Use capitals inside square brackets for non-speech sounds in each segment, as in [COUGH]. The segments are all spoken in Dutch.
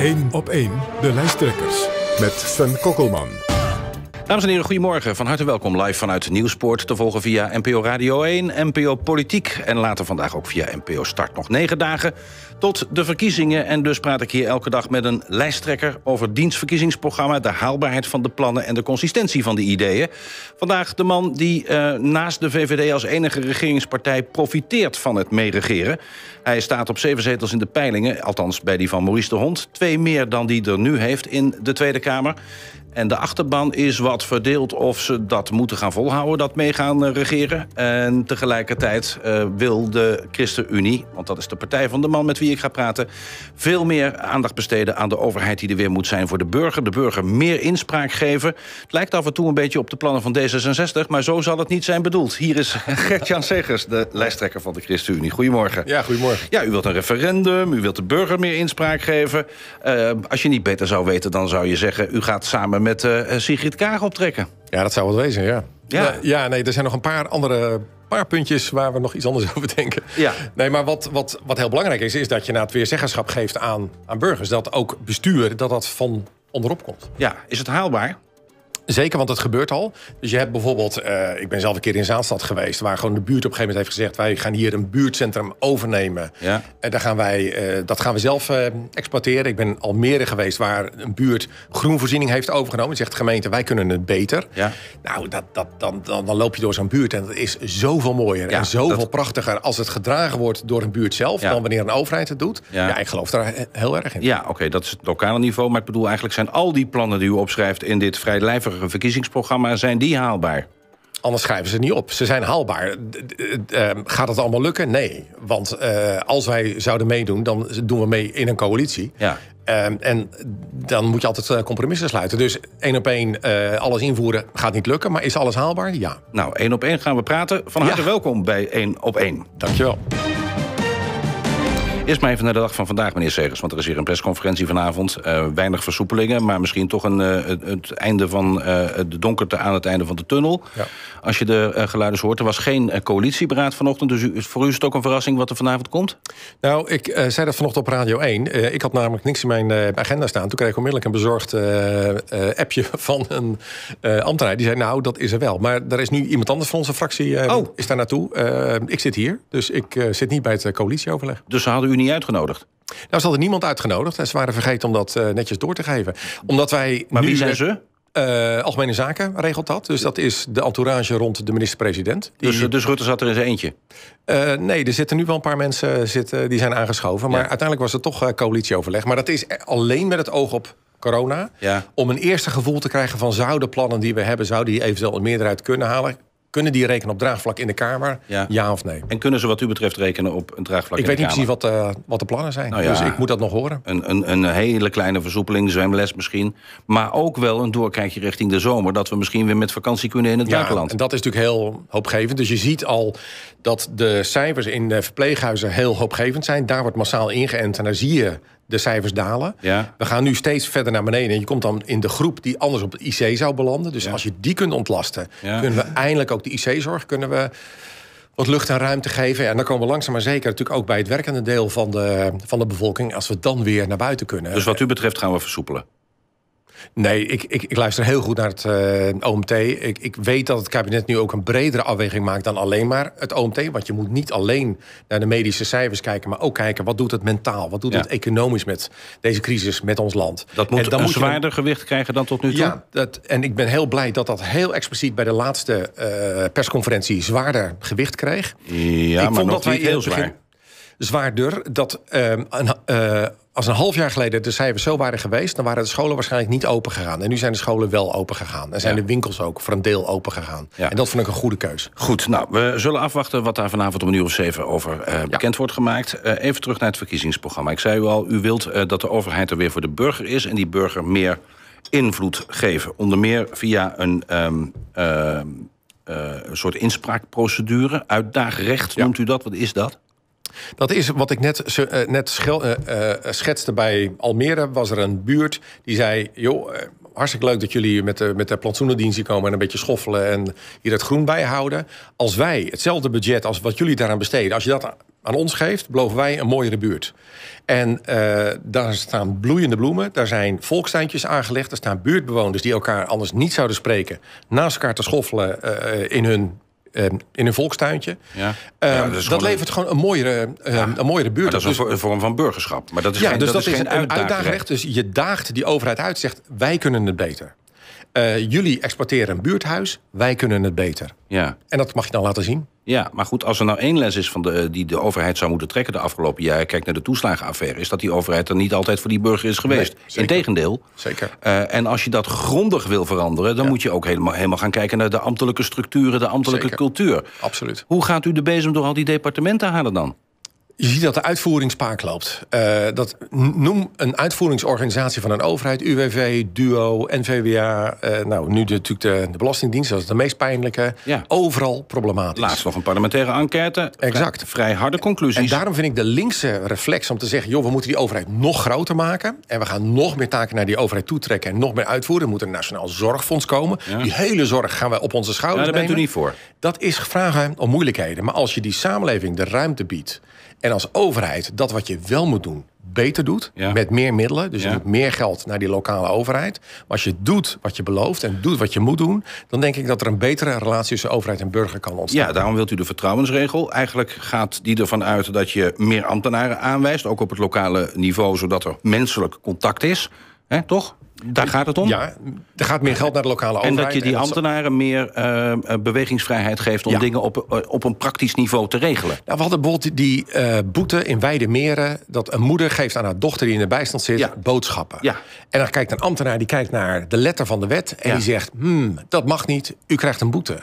1 op 1, de lijsttrekkers. Met Sven Kokkelman. Dames en heren, goedemorgen. Van harte welkom live vanuit Nieuwspoort. Te volgen via NPO Radio 1, NPO Politiek... en later vandaag ook via NPO Start. Nog negen dagen tot de verkiezingen. En dus praat ik hier elke dag met een lijsttrekker... over dienstverkiezingsprogramma, de haalbaarheid van de plannen... en de consistentie van de ideeën. Vandaag de man die eh, naast de VVD als enige regeringspartij... profiteert van het meeregeren. Hij staat op zeven zetels in de peilingen, althans bij die van Maurice de Hond. Twee meer dan die er nu heeft in de Tweede Kamer. En de achterban is wat verdeeld of ze dat moeten gaan volhouden, dat mee gaan eh, regeren. En tegelijkertijd eh, wil de ChristenUnie, want dat is de partij van de man met wie ik ga praten, veel meer aandacht besteden aan de overheid die er weer moet zijn voor de burger. De burger meer inspraak geven. Het lijkt af en toe een beetje op de plannen van D66, maar zo zal het niet zijn bedoeld. Hier is [LAUGHS] Gert-Jan Segers, de lijsttrekker van de ChristenUnie. Goedemorgen. Ja, goedemorgen. Ja, u wilt een referendum, u wilt de burger meer inspraak geven. Eh, als je niet beter zou weten, dan zou je zeggen, u gaat samen met eh, eh, Sigrid Kaag optrekken. Ja, dat zou wat wezen, ja. Ja. ja, nee, er zijn nog een paar andere paar puntjes waar we nog iets anders [LAUGHS] over denken. Ja. Nee, maar wat, wat, wat heel belangrijk is, is dat je na het weer zeggenschap geeft aan, aan burgers. Dat ook bestuur, dat dat van onderop komt. Ja, is het haalbaar? Zeker, want het gebeurt al. Dus je hebt bijvoorbeeld, eh, ik ben zelf een keer in Zaanstad geweest, waar gewoon de buurt op een gegeven moment heeft gezegd: wij gaan hier een buurtcentrum overnemen. Ja. En daar gaan wij, eh, dat gaan we zelf uh, exploiteren. Ik ben in Almere geweest, waar een buurt groenvoorziening heeft overgenomen. En zegt de gemeente: wij kunnen het beter. Ja. Nou, dat, dat, dan, dan, dan loop je door zo'n buurt en dat is zoveel mooier en zoveel prachtiger als het gedragen wordt door een buurt zelf dan wanneer een overheid het doet. Ja, ik geloof daar heel erg in. Ja, oké, dat is het lokale niveau. Maar ik bedoel, eigenlijk zijn al die plannen die u opschrijft in dit vrij een verkiezingsprogramma, zijn die haalbaar? Anders schrijven ze niet op. Ze zijn haalbaar. Eh, gaat het allemaal lukken? Nee. Want eh, als wij zouden meedoen, dan doen we mee in een coalitie. Ja. Eh, en dan moet je altijd compromissen sluiten. Dus één op één alles invoeren gaat niet lukken. Maar is alles haalbaar? Ja. Nou, één op één gaan we praten. Van harte welkom bij één op één. Dankjewel. Eerst maar even naar de dag van vandaag, meneer Segers. Want er is hier een persconferentie vanavond. Eh, weinig versoepelingen, maar misschien toch een, eh, het, einde van eh, de donkerte aan het einde van de tunnel. Ja. Als je de geluiden hoort, er was geen coalitieberaad vanochtend. Dus voor u is het ook een verrassing wat er vanavond komt? Nou, ik zei dat vanochtend op Radio 1. ik had namelijk niks in mijn agenda staan. Toen kreeg ik onmiddellijk een bezorgd appje [LAUGHS] van een ambtenaar. Die zei, nou, dat is er wel. Maar er is nu iemand anders van onze fractie oh. is daar naartoe. ik zit hier, dus ik zit niet bij het coalitieoverleg. Dus hadden u niet uitgenodigd? Nou, ze hadden niemand uitgenodigd en ze waren vergeten om dat eh, netjes door te geven. Omdat wij maar nu wie zijn ze? Eh, Algemene Zaken regelt dat. Dus dat is de entourage rond de minister-president. Dus, dus, Rutte zat er in zijn eentje? Eh, nee, er zitten nu wel een paar mensen zitten, die zijn aangeschoven. Maar uiteindelijk was er toch coalitieoverleg. Maar dat is alleen met het oog op corona. Ja. Om een eerste gevoel te krijgen van... zouden plannen die we hebben... zouden die eventueel een meerderheid kunnen halen? Kunnen die rekenen op draagvlak in de Kamer? Ja. of nee? En kunnen ze wat u betreft rekenen op een draagvlak ik in de Kamer? Ik weet niet precies wat, eh, wat de plannen zijn. Nou dus ik moet dat nog horen. Een, een, een hele kleine versoepeling, zwemles misschien. Maar ook wel een doorkijkje richting de zomer. Dat we misschien weer met vakantie kunnen in het buitenland. ja, En dat is natuurlijk heel hoopgevend. Dus je ziet al dat de cijfers in de eh, verpleeghuizen heel hoopgevend zijn. Daar wordt massaal ingeënt. En daar zie je de cijfers dalen. We gaan nu steeds verder naar beneden. En je komt dan in de groep die anders op het IC zou belanden. Dus als je die kunt ontlasten, kunnen we eindelijk ook de IC-zorg kunnen we wat lucht en ruimte geven. En dan komen we langzaam maar zeker natuurlijk ook bij het werkende deel van de, van de bevolking. Als we dan weer naar buiten kunnen. Dus wat u betreft gaan we versoepelen. Nee, ik, ik, ik, luister heel goed naar het eh, OMT. Ik, ik, weet dat het kabinet nu ook een bredere afweging maakt dan alleen maar het OMT. Want je moet niet alleen naar de medische cijfers kijken, maar ook kijken wat doet het mentaal, wat doet het economisch met deze crisis, met ons land. Dat moet een moet zwaarder gewicht krijgen dan tot nu toe. Ja, dat, en ik ben heel blij dat dat heel expliciet bij de laatste eh, persconferentie zwaarder gewicht kreeg. Ja, ik maar vond dat wij heel zwaar zwaarder dat ehm, een, eh, als een half jaar geleden de cijfers zo waren geweest, dan waren de scholen waarschijnlijk niet open gegaan. En nu zijn de scholen wel open gegaan. En zijn de winkels ook voor een deel open gegaan. En dat vond ik een goede keus. Goed, nou, we zullen afwachten wat daar vanavond om een uur of zeven over eh, bekend wordt gemaakt. Eh, even terug naar het verkiezingsprogramma. Ik zei u al, u wilt eh, dat de overheid er weer voor de burger is en die burger meer invloed geven. Onder meer via een. Ehm, ehm, een soort inspraakprocedure, uitdaagrecht noemt u dat? Wat is dat? Dat is wat ik net, eh, net eh, eh, schetste bij Almere. Was er een buurt die zei: joh, hartstikke leuk dat jullie met de, met de plantsoenendienst hier komen en een beetje schoffelen en hier het groen bijhouden. Als wij hetzelfde budget als wat jullie daaraan besteden, als je dat aan ons geeft, beloven wij een mooiere buurt. En daar staan bloeiende bloemen, daar zijn volkstuintjes aangelegd, er staan buurtbewoners die elkaar anders niet zouden spreken, naast elkaar te schoffelen in hun Ehm, in een volkstuintje. Ja. Ehm, dat, levert gewoon een mooiere, ehm, ja. een mooiere buurt. Maar dat is een, vorm van burgerschap. Maar dat is geen, dus dat, is, een uitdaging. Dus je daagt die overheid uit, zegt wij kunnen het beter. Eh, jullie exporteren een buurthuis, wij kunnen het beter. Ja. En dat mag je dan laten zien. Ja, maar goed, als er nou één les is van de, eh, die de overheid zou moeten trekken de afgelopen jaren... kijk naar de toeslagenaffaire, is dat die overheid er niet altijd voor die burger is geweest. Nee, Integendeel. Zeker. Eh, en als je dat grondig wil veranderen... dan moet je ook helemaal, helemaal gaan kijken naar de ambtelijke structuren... de ambtelijke cultuur. Absoluut. Hoe gaat u de bezem door al die departementen halen dan? Je ziet dat de uitvoering spaak loopt. Eh, dat, noem een uitvoeringsorganisatie van een overheid, UWV, DUO, NVWA. Eh, nou, nu natuurlijk de, Belastingdienst, dat is de meest pijnlijke. Overal problematisch. Laatst nog een parlementaire enquête. Exact. Vrij, harde conclusies. En daarom vind ik de linkse reflex om te zeggen: joh, we moeten die overheid nog groter maken. En we gaan nog meer taken naar die overheid toetrekken en nog meer uitvoeren. Er moet een nationaal zorgfonds komen. Die hele zorg gaan we op onze schouders. Ja, daar bent u niet voor. Dat is vragen om moeilijkheden. Maar als je die samenleving de ruimte biedt en als overheid dat wat je wel moet doen, beter doet. Met meer middelen. Dus je moet meer geld naar die lokale overheid. Maar als je doet wat je belooft en doet wat je moet doen. dan denk ik dat er een betere relatie tussen overheid en burger kan ontstaan. Ja, daarom wilt u de vertrouwensregel. Eigenlijk gaat die ervan uit dat je meer ambtenaren aanwijst. ook op het lokale niveau, zodat er menselijk contact is. toch? Daar gaat het om? Ja, er gaat meer geld naar de lokale overheid. En dat je die ambtenaren meer eh, eh, bewegingsvrijheid geeft... om dingen op, eh, op een praktisch niveau te regelen. Nou, we hadden bijvoorbeeld die uh, boete in Weide Meren... dat een moeder geeft aan haar dochter die in de bijstand zit boodschappen. Ja. En dan kijkt een ambtenaar die kijkt naar de letter van de wet... en die zegt, hmm, dat mag niet, u krijgt een boete.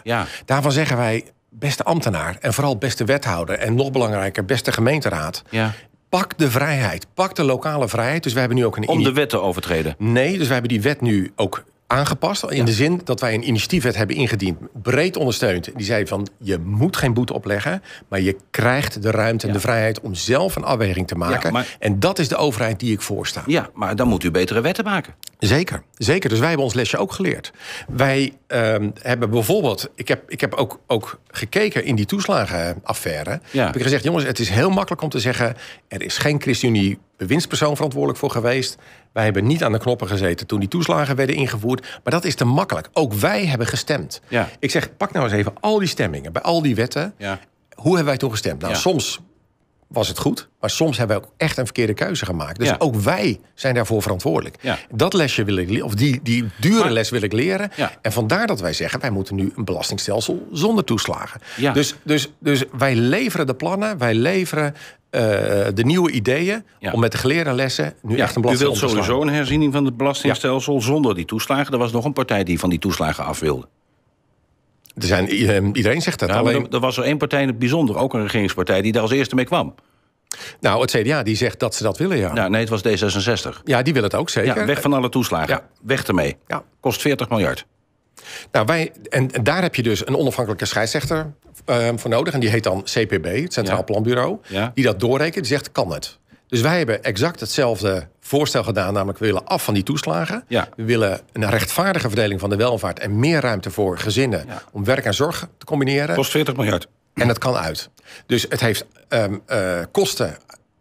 Daarvan zeggen wij, beste ambtenaar en vooral beste wethouder... en nog belangrijker, beste gemeenteraad... Pak de vrijheid. Pak de lokale vrijheid. Dus we hebben nu ook een. Om de wet te overtreden? Nee, dus we hebben die wet nu ook aangepast. In de zin dat wij een initiatiefwet hebben ingediend, breed ondersteund. Die zei van je moet geen boete opleggen, maar je krijgt de ruimte en de vrijheid om zelf een afweging te maken. En dat is de overheid die ik voorsta. Ja, maar dan moet u betere wetten maken. Zeker, zeker. Dus wij hebben ons lesje ook geleerd. Wij ehm, hebben bijvoorbeeld, ik heb, ik heb ook, ook gekeken in die toeslagenaffaire. Heb ik gezegd, jongens, het is heel makkelijk om te zeggen, er is geen ChristenUnie bewindspersoon verantwoordelijk voor geweest. Wij hebben niet aan de knoppen gezeten toen die toeslagen werden ingevoerd. Maar dat is te makkelijk. Ook wij hebben gestemd. Ik zeg, pak nou eens even al die stemmingen bij al die wetten. Ja. Hoe hebben wij toen gestemd? Nou, soms was het goed. Maar soms hebben we ook echt een verkeerde keuze gemaakt. Dus ook wij zijn daarvoor verantwoordelijk. Dat lesje wil ik, of die, die dure les wil ik leren. En vandaar dat wij zeggen, wij moeten nu een belastingstelsel zonder toeslagen. Dus, dus, dus wij leveren de plannen, wij leveren eh, de nieuwe ideeën om met de geleerde lessen nu echt een belasting U wilt sowieso een herziening van het belastingstelsel zonder die toeslagen. Er was nog een partij die van die toeslagen af wilde. Er zijn, ehm, iedereen zegt dat. alleen... Er, was er één partij in het bijzonder, ook een regeringspartij, die daar als eerste mee kwam. Nou, het CDA die zegt dat ze dat willen, ja. Nou, nee, het was D66. Ja, die wil het ook, zeker. Ja, weg van alle toeslagen. Weg ermee. Ja. Kost 40 miljard. Nou, wij, en, daar heb je dus een onafhankelijke scheidsrechter ehm, voor nodig. En die heet dan CPB, het Centraal Planbureau. Die dat doorrekent, die zegt, kan het? Dus wij hebben exact hetzelfde voorstel gedaan. Namelijk, we willen af van die toeslagen. We willen een rechtvaardige verdeling van de welvaart... en meer ruimte voor gezinnen om werk en zorg te combineren. Kost 40 miljard. En dat kan uit. Dus het heeft um, uh, kosten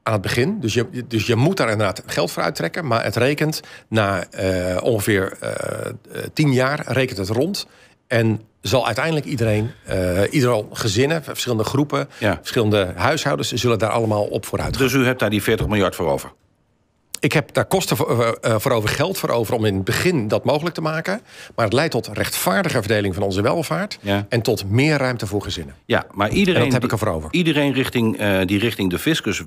aan het begin. Dus je, dus je moet daar inderdaad geld voor uittrekken. Maar het rekent na eh, ongeveer uh, tien jaar rekent het rond. En zal uiteindelijk iedereen, uh, ieder gezinnen, verschillende groepen, verschillende huishoudens, zullen daar allemaal op vooruit gaan. Dus u hebt daar die 40 miljard voor over? ik heb daar kosten voor, eh, eh, voor, over geld voor over om in het begin dat mogelijk te maken. Maar het leidt tot rechtvaardiger verdeling van onze welvaart. En tot meer ruimte voor gezinnen. Ja, maar iedereen. En dat heb ik over. Iedereen richting, eh, die richting de fiscus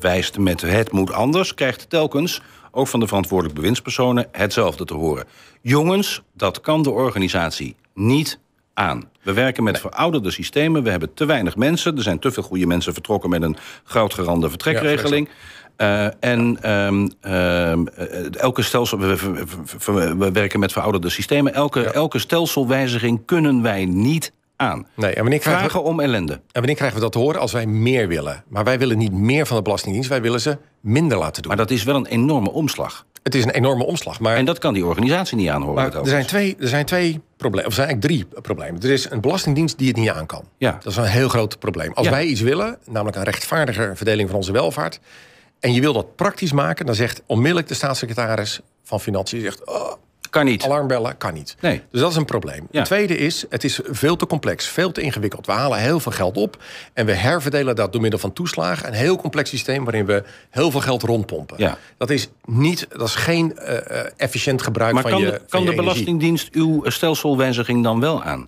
wijst met het moet anders, krijgt telkens ook van de verantwoordelijke bewindspersonen hetzelfde te horen. Jongens, dat kan de organisatie niet aan. We werken met verouderde systemen, we hebben te weinig mensen. Er zijn te veel goede mensen vertrokken met een goudgerande vertrekregeling. Eh, en ehm, ehm, eh, elke stelsel, we, werken met verouderde systemen. Elke, elke stelselwijziging kunnen wij niet aan. Nee, en wanneer Vragen we, om ellende. En wanneer krijgen we dat te horen? Als wij meer willen. Maar wij willen niet meer van de Belastingdienst, wij willen ze minder laten doen. Maar dat is wel een enorme omslag. Het is een enorme omslag. Maar... En dat kan die organisatie niet aanhoren. Maar er, zijn twee, er zijn twee problemen, of er zijn eigenlijk drie problemen. Er is een belastingdienst die het niet aan kan. Ja. Dat is een heel groot probleem. Als wij iets willen, namelijk een rechtvaardiger verdeling van onze welvaart en je wil dat praktisch maken, dan zegt onmiddellijk de staatssecretaris van Financiën: zegt, oh, kan niet. Alarmbellen kan niet. Nee. Dus dat is een probleem. Het tweede is, het is veel te complex, veel te ingewikkeld. We halen heel veel geld op en we herverdelen dat door middel van toeslagen. Een heel complex systeem waarin we heel veel geld rondpompen. Ja. Dat is niet, dat is geen eh, eh, efficiënt gebruik van je. Maar kan de Belastingdienst uw stelselwijziging dan wel aan?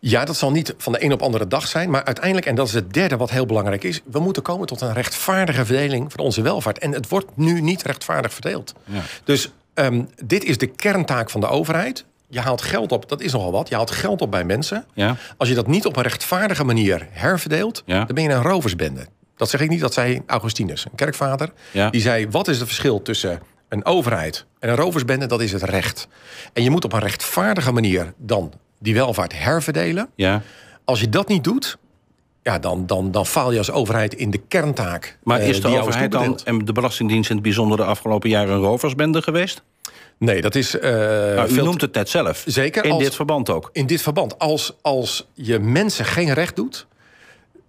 Ja, dat zal niet van de een op andere dag zijn. Maar uiteindelijk, en dat is het derde wat heel belangrijk is... we moeten komen tot een rechtvaardige verdeling van onze welvaart. En het wordt nu niet rechtvaardig verdeeld. Ja. Dus ehm, dit is de kerntaak van de overheid. Je haalt geld op, dat is nogal wat. Je haalt geld op bij mensen. Ja. Als je dat niet op een rechtvaardige manier herverdeelt... dan ben je een roversbende. Dat zeg ik niet, dat zei Augustinus, een kerkvader. Die zei, wat is het verschil tussen een overheid en een roversbende, dat is het recht. En je moet op een rechtvaardige manier dan die welvaart herverdelen. Ja. Als je dat niet doet, ja, dan, dan, dan faal je als overheid in de kerntaak. Maar eh, is de overheid dan en de Belastingdienst in het bijzonder de afgelopen jaren een roversbende geweest? Nee, dat is. Eh, nou, u noemt het net zelf. Zeker. In dit verband ook. In dit verband. Als, als je mensen geen recht doet,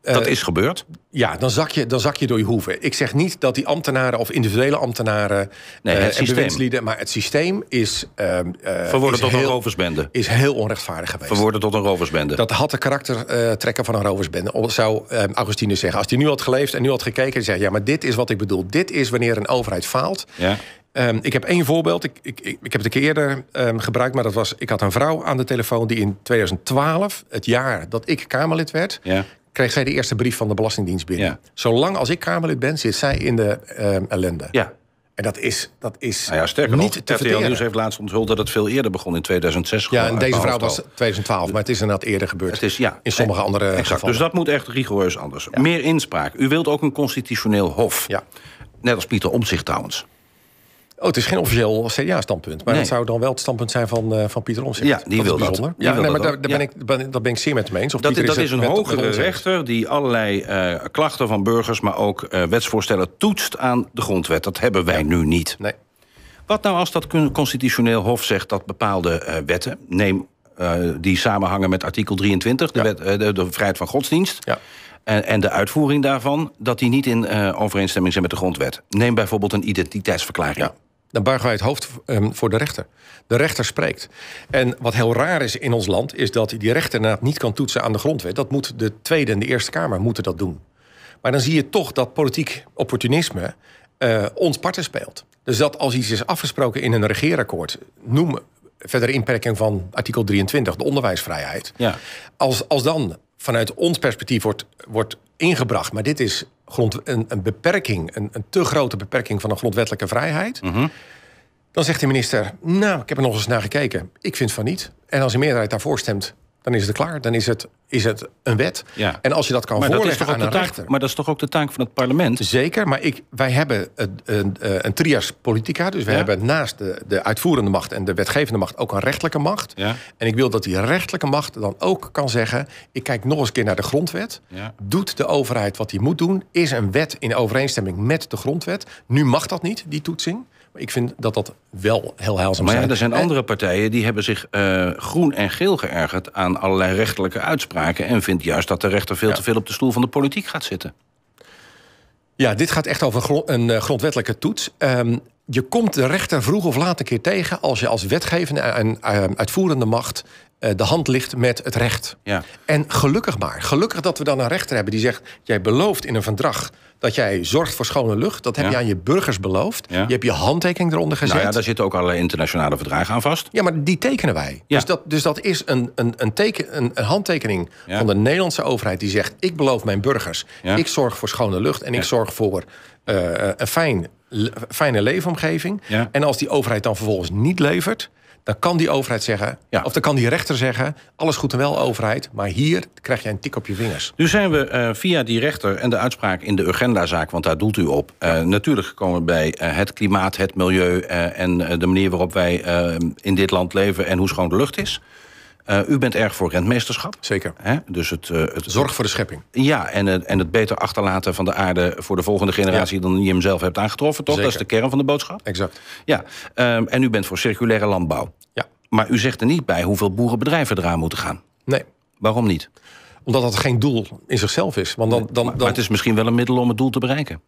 dat eh, is gebeurd. ja, dan zak, je, dan zak je door je hoeven. Ik zeg niet dat die ambtenaren of individuele ambtenaren nee, het uh, en bewindslieden... maar het systeem is... Uh, ehm, eh, Verworden tot heel, een roversbende. Is heel onrechtvaardig geweest. Verworden tot een roversbende. Dat had de trekken van een roversbende. Zou ehm, Augustinus zeggen. Als hij nu had geleefd en nu had gekeken... en zegt, ja, maar dit is wat ik bedoel. Dit is wanneer een overheid faalt. Ja. Ehm, ik heb één voorbeeld. Ik, ik, ik, heb het een keer eerder gebruikt, maar dat was. Ik had een vrouw aan de telefoon die in 2012, het jaar dat ik Kamerlid werd, ja kreeg zij de eerste brief van de Belastingdienst binnen. Zolang als ik Kamerlid ben, zit zij in de ehm, ellende. Ja. En dat is, dat is nou ja, sterker niet nog, te RTL Nieuws heeft laatst onthuld dat het veel eerder begon, in 2006. Ja, en deze vrouw was 2012, maar het is inderdaad eerder gebeurd. Het is, ja, in sommige andere exact, gevallen. Dus dat moet echt rigoureus anders. Meer inspraak. U wilt ook een constitutioneel hof. Ja. Net als Pieter Omtzigt trouwens. Oh, het is geen officieel CDA-standpunt. Eh, maar dat zou dan wel het standpunt zijn van, eh, van Pieter Omtzigt. Ja, die wil dat. ja, nee, maar daar, ben ik, daar ben ik zeer met hem eens. Of dat, is, is een hogere rechter die allerlei eh, klachten van burgers... maar ook wetsvoorstellen toetst aan de grondwet. Dat hebben wij nu niet. Nee. Wat nou als dat constitutioneel hof zegt dat bepaalde wetten... neem die samenhangen met artikel 23, de, wet, de, de, vrijheid van godsdienst... Ja. En, en, de uitvoering daarvan, dat die niet in overeenstemming zijn met de grondwet. Neem bijvoorbeeld een identiteitsverklaring. Ja dan buigen wij het hoofd ehm, voor de rechter. De rechter spreekt. En wat heel raar is in ons land, is dat die rechter niet kan toetsen aan de grondwet. Dat moet de Tweede en de Eerste Kamer moeten dat doen. Maar dan zie je toch dat politiek opportunisme eh, ons parten speelt. Dus dat als iets is afgesproken in een regeerakkoord, noem verdere inperking van artikel 23, de onderwijsvrijheid. Ja. Als, als dan vanuit ons perspectief wordt, wordt ingebracht. Maar dit is grond, een, een beperking, een, een te grote beperking van een grondwettelijke vrijheid. Mhm. Dan zegt de minister, nou, ik heb er nog eens naar gekeken. Ik vind van niet. En als de meerderheid daarvoor stemt, dan is het klaar. Dan is het, is het een wet. Ja. En als je dat kan voorleggen aan een rechter... Maar dat is toch ook de taak van het parlement? Zeker, maar ik, wij hebben een, een, eh, een trias politica. Dus we hebben naast de, de uitvoerende macht en de wetgevende macht... ook een rechtelijke macht. Ja. En ik wil dat die rechtelijke macht dan ook kan zeggen... ik kijk nog eens een keer naar de grondwet. Doet de overheid wat die moet doen? Is een wet in overeenstemming met de grondwet? Nu mag dat niet, die toetsing ik vind dat dat wel heel heilzaam is. Maar ja, er zijn andere partijen die hebben zich eh, groen en geel geërgerd aan allerlei rechterlijke uitspraken. En vindt juist dat de rechter veel te veel op de stoel van de politiek gaat zitten. Ja, dit gaat echt over een eh, grondwettelijke toets. Ehm, je komt de rechter vroeg of laat een keer tegen als je als wetgevende en eh, uitvoerende macht eh, de hand ligt met het recht. Ja. En gelukkig maar. Gelukkig dat we dan een rechter hebben die zegt: jij belooft in een verdrag dat jij zorgt voor schone lucht. Dat heb je aan je burgers beloofd. Je hebt je handtekening eronder nou gezet. Nou ja, daar zitten ook allerlei internationale verdragen aan vast. Ja, maar die tekenen wij. Dus, dat, dus dat is een, een, een, teken, een, een handtekening van de Nederlandse overheid die zegt: ik beloof mijn burgers, ik zorg voor schone lucht en ik zorg voor eh, een fijn, fijne leefomgeving. En als die overheid dan vervolgens niet levert dan kan die overheid zeggen, of dan kan die rechter zeggen, alles goed en wel overheid, maar hier krijg jij een tik op je vingers. Nu zijn we eh, via die rechter en de uitspraak in de agendazaak, want daar doelt u op, uh, natuurlijk gekomen bij eh, het klimaat, het milieu en de manier waarop wij in dit land leven en hoe schoon de lucht is. Eh, u bent erg voor rentmeesterschap. Zeker. Hè? Dus het, uh, het, Zorg voor de schepping. Ja, en, en het beter achterlaten van de aarde voor de volgende generatie dan je hem zelf hebt aangetroffen, toch? Dat is de kern van de boodschap. Exact. Ja, ehm, en u bent voor circulaire landbouw. Ja. Maar u zegt er niet bij hoeveel boerenbedrijven eraan moeten gaan. Nee. Waarom niet? Omdat dat geen doel in zichzelf is. Want dan, dan, dan... maar het is misschien wel een middel om het doel te bereiken.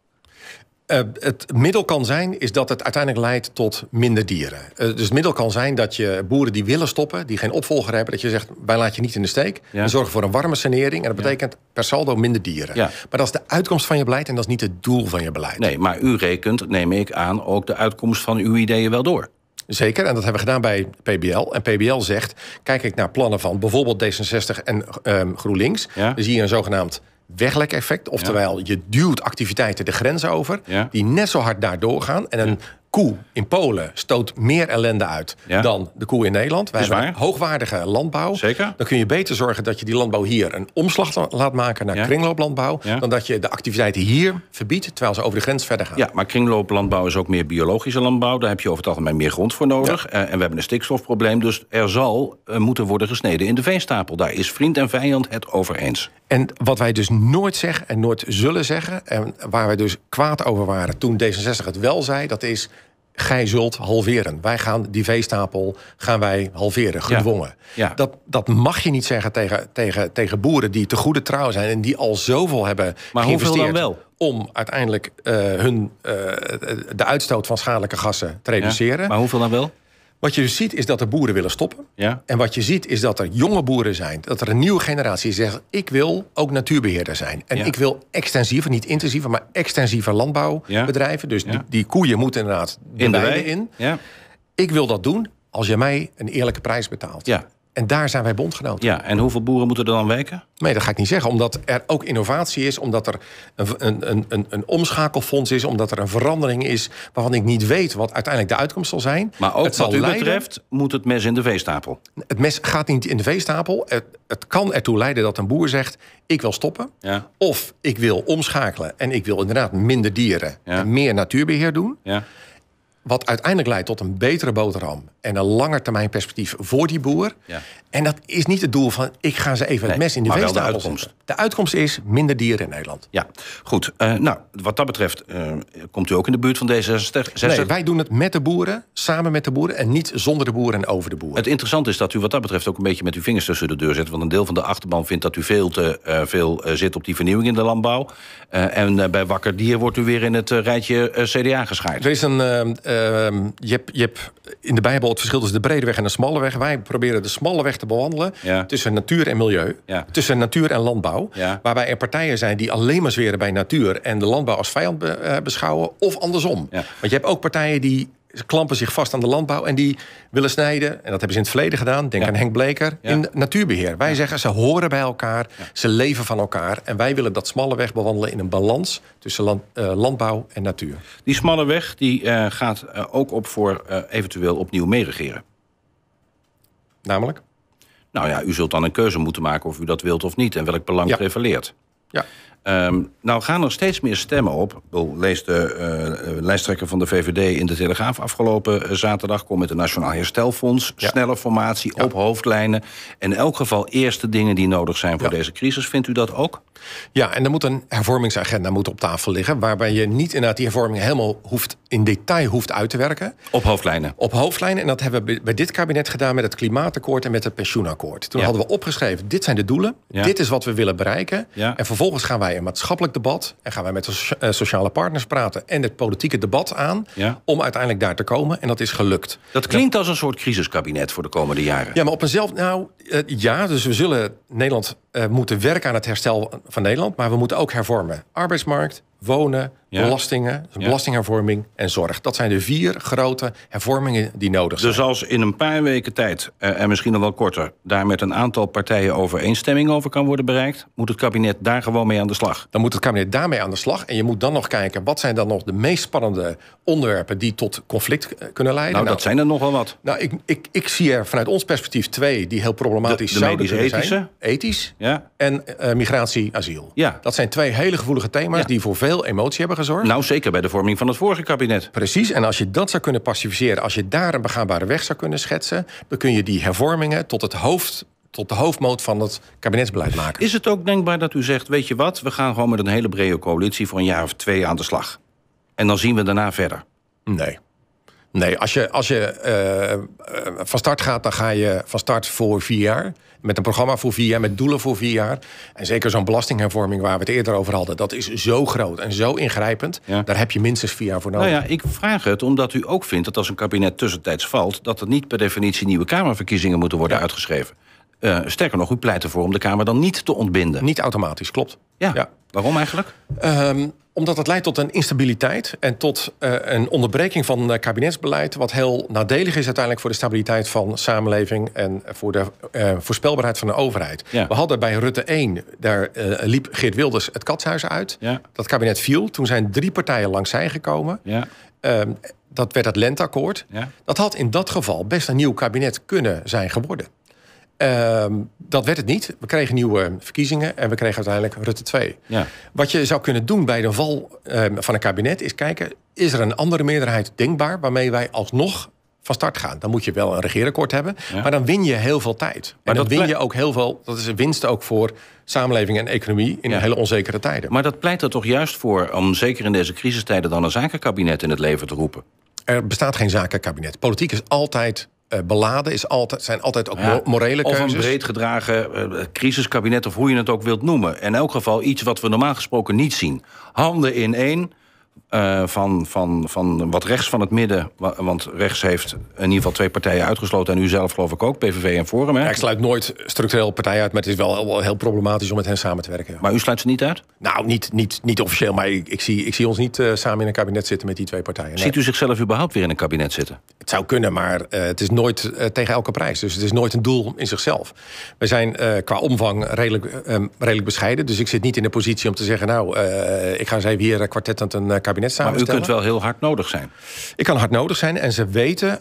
Eh, het middel kan zijn is dat het uiteindelijk leidt tot minder dieren. Eh, dus het middel kan zijn dat je boeren die willen stoppen, die geen opvolger hebben, dat je zegt wij laten je niet in de steek. We zorgen voor een warme sanering en dat betekent per saldo minder dieren. Maar dat is de uitkomst van je beleid en dat is niet het doel van je beleid. Nee, maar u rekent, neem ik aan, ook de uitkomst van uw ideeën wel door. Zeker, en dat hebben we gedaan bij PBL. En PBL zegt, kijk ik naar plannen van bijvoorbeeld D66 en ehm, GroenLinks... Ja? dan zie je een zogenaamd weglek-effect. Oftewel, je duwt activiteiten de grens over. Die net zo hard daar doorgaan. En een koe in Polen stoot meer ellende uit dan de koe in Nederland. Wij hebben hoogwaardige landbouw. Zeker. Dan kun je beter zorgen dat je die landbouw hier een omslag laat maken naar kringlooplandbouw. Dan dat je de activiteiten hier verbiedt terwijl ze over de grens verder gaan. Ja, maar kringlooplandbouw is ook meer biologische landbouw. Daar heb je over het algemeen meer grond voor nodig. Eh, en we hebben een stikstofprobleem. Dus er zal eh, moeten worden gesneden in de veestapel. Daar is vriend en vijand het over eens. En wat wij dus nooit zeggen en nooit zullen zeggen. En waar wij dus kwaad over waren toen D66 het wel zei. Dat is gij zult halveren. Wij gaan die veestapel gaan wij halveren, gedwongen. Dat, dat mag je niet zeggen tegen, tegen, tegen boeren die te goede trouw zijn... en die al zoveel hebben maar geïnvesteerd dan wel? om uiteindelijk eh, hun, eh, de uitstoot van schadelijke gassen te reduceren. Maar hoeveel dan wel? Wat je dus ziet is dat de boeren willen stoppen. Ja. En wat je ziet is dat er jonge boeren zijn. Dat er een nieuwe generatie zegt: ik wil ook natuurbeheerder zijn. En ik wil extensiever, niet intensieve, maar extensieve landbouwbedrijven. Ja. Dus die, die, koeien moeten inderdaad de in de in. Ik wil dat doen als je mij een eerlijke prijs betaalt. Ja. En daar zijn wij bondgenoten. Ja, en hoeveel boeren moeten er dan weken? Nee, dat ga ik niet zeggen. Omdat er ook innovatie is, omdat er een, een, een, een omschakelfonds is, omdat er een verandering is waarvan ik niet weet wat uiteindelijk de uitkomst zal zijn. Maar ook wat u betreft moet het mes in de veestapel. Het mes gaat niet in de veestapel. Het, het kan ertoe leiden dat een boer zegt: ik wil stoppen. Ja. Of ik wil omschakelen en ik wil inderdaad minder dieren en meer natuurbeheer doen. Ja. Wat uiteindelijk leidt tot een betere boterham en een perspectief voor die boer. Ja. En dat is niet het doel van ik ga ze even het mes in de veestapel de uitkomst. De uitkomst is minder dieren in Nederland. Ja, goed. Eh, nou, wat dat betreft eh, komt u ook in de buurt van D66. wij doen het met de boeren, samen met de boeren... en niet zonder de boeren en over de boeren. Het interessante is dat u wat dat betreft ook een beetje met uw vingers tussen de deur zit. Want een deel van de achterban vindt dat u veel te eh, veel zit op die vernieuwing in de landbouw. en bij Wakker Dier wordt u weer in het rijtje CDA gescheiden Er is een... je, hebt, je hebt in de Bijbel verschil tussen de brede weg en de smalle weg. Wij proberen de smalle weg te bewandelen tussen natuur en milieu, tussen natuur en landbouw. Waarbij er partijen zijn die alleen maar zweren bij natuur en de landbouw als vijand eh, beschouwen, of andersom. Want je hebt ook partijen die ze klampen zich vast aan de landbouw en die willen snijden. En dat hebben ze in het verleden gedaan. Denk aan Henk Bleker. In natuurbeheer. Wij zeggen ze horen bij elkaar, ze leven van elkaar. En wij willen dat smalle weg bewandelen in een balans tussen land, eh, landbouw en natuur. Die smalle weg die, eh, gaat eh, ook op voor eventueel opnieuw meeregeren. Namelijk? Nou ja, u zult dan een keuze moeten maken of u dat wilt of niet en welk belang prevaleert. Ja. Ehm, nou gaan er steeds meer stemmen op. Lees de uh, lijsttrekker van de VVD in de Telegraaf afgelopen eh, zaterdag... komt met het Nationaal Herstelfonds, ja. snelle formatie, op hoofdlijnen. In elk geval eerste dingen die nodig zijn voor deze crisis. Vindt u dat ook? Ja, en er moet een hervormingsagenda moet op tafel liggen... waarbij je niet inderdaad die hervorming helemaal hoeft, in detail hoeft uit te werken. Op hoofdlijnen? Op hoofdlijnen. En dat hebben we bij dit kabinet gedaan met het klimaatakkoord... en met het pensioenakkoord. Toen hadden we opgeschreven, dit zijn de doelen, dit is wat we willen bereiken... en vervolgens gaan wij wij een maatschappelijk debat en gaan wij met de eh, sociale partners praten en het politieke debat aan om uiteindelijk daar te komen. En dat is gelukt. Dat klinkt als een soort crisiskabinet voor de komende jaren. Ja, maar op eenzelfde. Nou eh, ja, dus we zullen Nederland eh, moeten werken aan het herstel van Nederland, maar we moeten ook hervormen. Arbeidsmarkt, wonen, belastingen, belastinghervorming en zorg. Dat zijn de vier grote hervormingen die nodig dus zijn. Dus als in een paar weken tijd, eh, en misschien nog wel korter, daar met een aantal partijen overeenstemming over kan worden bereikt, moet het kabinet daar gewoon mee aan de slag? Dan moet het kabinet daarmee aan de slag. En je moet dan nog kijken, wat zijn dan nog de meest spannende onderwerpen die tot conflict eh, kunnen leiden? Nou, dat nou, zijn er nog wel wat. Nou, ik, ik, ik zie er vanuit ons perspectief twee die heel problematisch de zouden kunnen ethische. zijn. Ethisch ja. en eh, migratie, asiel. Ja. Dat zijn twee hele gevoelige thema's die voor veel emotie hebben gezorgd. Nou, zeker bij de vorming van het vorige kabinet. Precies, en als je dat zou kunnen pacificeren, als je daar een begaanbare weg zou kunnen schetsen, dan kun je die hervormingen tot het hoofd tot de hoofdmoot van het kabinetsbeleid maken. Is het ook denkbaar dat u zegt, weet je wat, we gaan gewoon met een hele brede coalitie voor een jaar of twee aan de slag. En dan zien we daarna verder. Nee. Nee, als je, als je eh, eh, van start gaat, dan ga je van start voor vier jaar. Met een programma voor vier jaar, met doelen voor vier jaar. En zeker zo'n belastinghervorming waar we het eerder over hadden. Dat is zo groot en zo ingrijpend. Daar heb je minstens vier jaar voor nodig. Nou ja, ik vraag het omdat u ook vindt dat als een kabinet tussentijds valt. dat er niet per definitie nieuwe Kamerverkiezingen moeten worden uitgeschreven. Eh, sterker nog, u pleit ervoor om de Kamer dan niet te ontbinden. Niet automatisch, klopt. Ja. Waarom eigenlijk? Ehm, omdat het leidt tot een instabiliteit en tot eh, een onderbreking van eh, kabinetsbeleid, wat heel nadelig is uiteindelijk voor de stabiliteit van de samenleving en voor de eh, voorspelbaarheid van de overheid. We hadden bij Rutte 1, daar liep Geert Wilders het katshuis uit. Dat kabinet viel, toen zijn drie partijen langs zijn gekomen. Ja. Ehm, dat werd het Lentakkoord. Dat had in dat geval best een nieuw kabinet kunnen zijn geworden. Ehm, dat werd het niet. We kregen nieuwe verkiezingen en we kregen uiteindelijk Rutte 2. Ja. Wat je zou kunnen doen bij de val ehm, van een kabinet is kijken: is er een andere meerderheid denkbaar waarmee wij alsnog van start gaan. Dan moet je wel een regeerakkoord hebben. Maar dan win je heel veel tijd. Maar en dan dat win je ook heel veel. Dat is een winst ook voor samenleving en economie in hele onzekere tijden. Maar dat pleit er toch juist voor om zeker in deze crisistijden dan een zakenkabinet in het leven te roepen? Er bestaat geen zakenkabinet. Politiek is altijd eh, beladen. Is altijd, zijn altijd ook morele keuzes. Of een breed gedragen eh, crisiskabinet, of hoe je het ook wilt noemen. In elk geval iets wat we normaal gesproken niet zien. Handen in één eh, van, van, van wat rechts van het midden. Want rechts heeft in ieder geval twee partijen uitgesloten. En u zelf geloof ik ook, PVV en Forum. Hè? ik sluit nooit structureel partijen uit. Maar het is wel heel, heel problematisch om met hen samen te werken. Maar u sluit ze niet uit? Nou, niet, niet, niet officieel. Maar ik, zie, ik zie ons niet eh, samen in een kabinet zitten met die twee partijen. Ziet u zichzelf überhaupt weer in een kabinet zitten? Het zou kunnen, maar eh, het is nooit tegen elke prijs. Dus het is nooit een doel in zichzelf. We zijn qua omvang redelijk, redelijk bescheiden. Dus ik zit niet in de positie om te zeggen... nou, ik ga eens even hier kwartet aan een kabinet maar u kunt wel heel hard nodig zijn. Ik kan hard nodig zijn en ze weten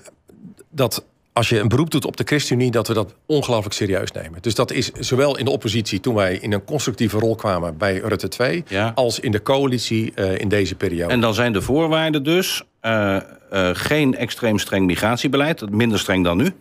dat als je een beroep doet op de ChristenUnie, dat we dat ongelooflijk serieus nemen. Dus dat is zowel in de oppositie toen wij in een constructieve rol kwamen bij Rutte 2, ja. als in de coalitie eh, in deze periode. En dan zijn de voorwaarden dus eh, eh, geen extreem streng migratiebeleid, minder streng dan nu.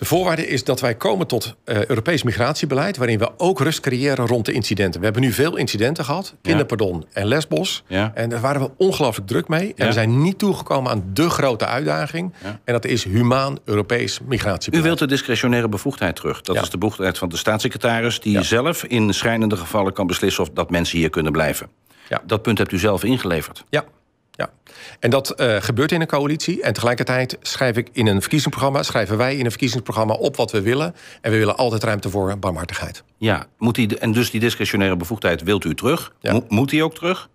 De voorwaarde is dat wij komen tot eh, Europees migratiebeleid, waarin we ook rust creëren rond de incidenten. We hebben nu veel incidenten gehad, kinderpardon en lesbos. En daar waren we ongelooflijk druk mee. En we zijn niet toegekomen aan de grote uitdaging. En dat is humaan Europees migratiebeleid. U wilt de discretionaire bevoegdheid terug. Dat is de bevoegdheid van de staatssecretaris, die zelf in schrijnende gevallen kan beslissen of dat mensen hier kunnen blijven. Ja. Dat punt hebt u zelf ingeleverd. Ja. Ja, en dat eh, gebeurt in een coalitie. En tegelijkertijd schrijf ik in een verkiezingsprogramma, schrijven wij in een verkiezingsprogramma op wat we willen. En we willen altijd ruimte voor barmhartigheid. Ja, moet die, en dus die discretionaire bevoegdheid wilt u terug? moet die ook terug?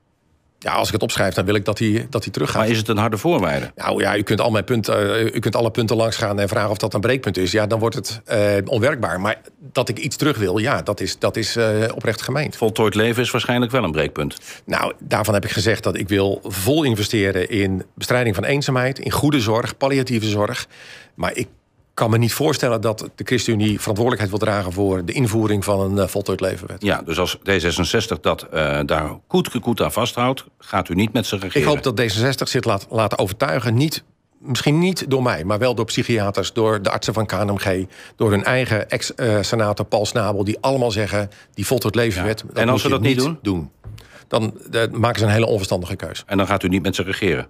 Ja, als ik het opschrijf, dan wil ik dat hij, dat hij teruggaat. Maar is het een harde voorwaarde? Nou ja, u kunt, al mijn eh, u kunt alle punten langs gaan en vragen of dat een breekpunt is. Ja, dan wordt het eh, onwerkbaar. Maar dat ik iets terug wil, ja, dat is, dat is eh, oprecht gemeend. Voltooid leven is waarschijnlijk wel een breekpunt. Nou, daarvan heb ik gezegd dat ik wil vol investeren in bestrijding van eenzaamheid, in goede zorg, palliatieve zorg. Maar ik kan me niet voorstellen dat de ChristenUnie verantwoordelijkheid wil dragen voor de invoering van een uh, voltooid levenwet. Ja, dus als D66 dat uh, daar koet aan vasthoudt, gaat u niet met ze regeren. Ik hoop dat D66 zich laat, laten overtuigen, niet misschien niet door mij, maar wel door psychiaters, door de artsen van KNMG, door hun eigen ex-senator Paul Snabel, die allemaal zeggen: die voltooid levenwet. En als ze dat niet doen? dan eh, maken ze een hele onverstandige keuze. En dan gaat u niet met ze regeren?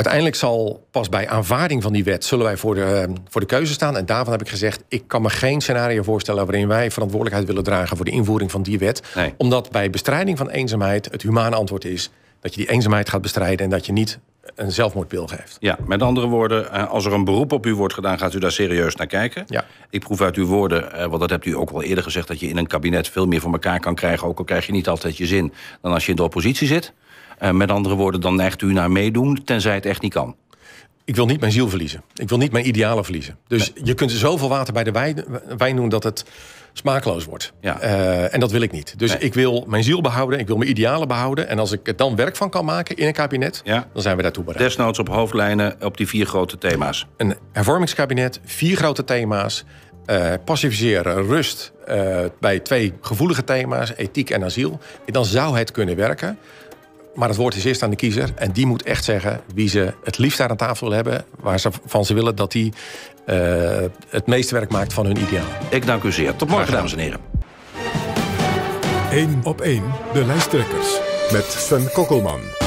Uiteindelijk zal pas bij aanvaarding van die wet zullen wij voor de, ehm, voor de keuze staan. En daarvan heb ik gezegd, ik kan me geen scenario voorstellen waarin wij verantwoordelijkheid willen dragen voor de invoering van die wet. Omdat bij bestrijding van eenzaamheid het humane antwoord is dat je die eenzaamheid gaat bestrijden en dat je niet een zelfmoordpil geeft. Ja, met andere woorden, eh, als er een beroep op u wordt gedaan, gaat u daar serieus naar kijken. Ja. Ik proef uit uw woorden, eh, want dat hebt u ook wel eerder gezegd, dat je in een kabinet veel meer voor elkaar kan krijgen, ook al krijg je niet altijd je zin, dan als je in de oppositie zit. Eh, met andere woorden, dan neigt u naar meedoen, tenzij het echt niet kan ik wil niet mijn ziel verliezen. Ik wil niet mijn idealen verliezen. Dus je kunt zoveel water bij de wijn, wijn doen dat het smaakloos wordt. Eh, en dat wil ik niet. Dus ik wil mijn ziel behouden, ik wil mijn idealen behouden. En als ik er dan werk van kan maken in een kabinet, dan zijn we daartoe bereid. Desnoods op hoofdlijnen op die vier grote thema's. Een hervormingskabinet, vier grote thema's. Uh, pacificeren, rust bij twee gevoelige thema's, ethiek en asiel. En dan zou het kunnen werken. Maar het woord is eerst aan de kiezer. En die moet echt zeggen wie ze het liefst aan tafel wil hebben. Waar ze van ze willen dat die eh, het meeste werk maakt van hun ideaal. Ik dank u zeer. Tot morgen, dames en heren. 1 op 1, de lijsttrekkers. Met Sven Kokkelman.